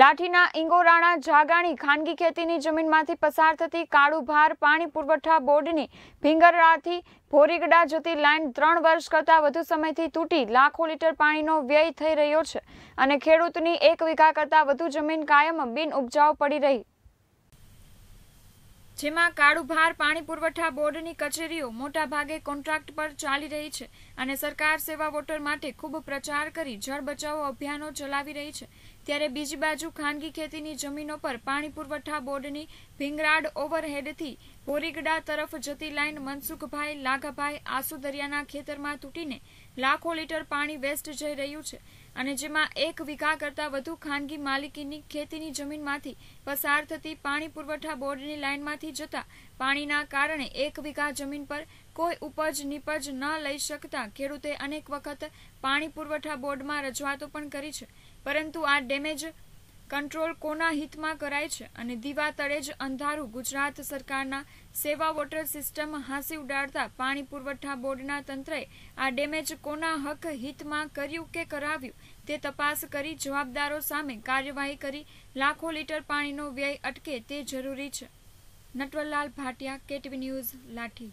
લાઠીના ઇંગોરાણા જાગાણી ખાનગી ખેતીની જમીનમાંથી પસાર થતી કાળુ ભાર પાણી પુરવઠા બોર્ડની ભીંગરડાથી ભોરીગડા જતી લાઇન ત્રણ વર્ષ કરતાં વધુ સમયથી તૂટી લાખો લીટર પાણીનો વ્યય થઈ રહ્યો છે અને ખેડૂતની એક વીઘા કરતાં વધુ જમીન કાયમ બિન ઉપજાઉ પડી રહી જેમાં કાળુભાર પાણી પુરવઠા બોર્ડની કચેરીઓ મોટાભાગે કોન્ટ્રાક્ટ પર ચાલી રહી છે અને સરકાર સેવા વોટર માટે ખૂબ પ્રચાર કરી જળ બચાવો અભિયાનો ચલાવી રહી છે ત્યારે બીજી બાજુ ખાનગી ખેતીની જમીનો પર પાણી પુરવઠા બોર્ડની ભીંગરાડ ઓવરહેડથી બોરીગડા તરફ જતી લાઇન મનસુખભાઈ લાઘાભાઈ આસુ દરિયાના ખેતરમાં તૂટીને લાખો લીટર પાણી વેસ્ટ જઈ રહ્યું છે અને જેમાં એક વીઘા કરતાં વધુ ખાનગી માલિકીની ખેતીની જમીનમાંથી પસાર થતી પાણી પુરવઠા બોર્ડની લાઇનમાંથી જતા પાણીના કારણે એક વીઘા જમીન પર કોઈ ઉપજ નિપજ ન લઈ શકતા ખેડૂતે અનેક વખત પાણી પુરવઠા બોર્ડમાં રજૂઆતો પણ કરી છે પરંતુ આ ડેમેજ કંટ્રોલ કોના હિતમાં કરાય છે અને દીવા તળે જ અંધારું ગુજરાત સરકારના સેવા વોટર સિસ્ટમ હાંસી ઉડાડતા પાણી પુરવઠા બોર્ડના તંત્રએ આ ડેમેજ કોના હક હિતમાં કર્યું કે કરાવ્યું તે તપાસ કરી જવાબદારો સામે કાર્યવાહી કરી લાખો લીટર પાણીનો વ્યય અટકે તે જરૂરી છે નટવરલાલ ભાટિયા કેટવી ન્યૂઝ લાઠી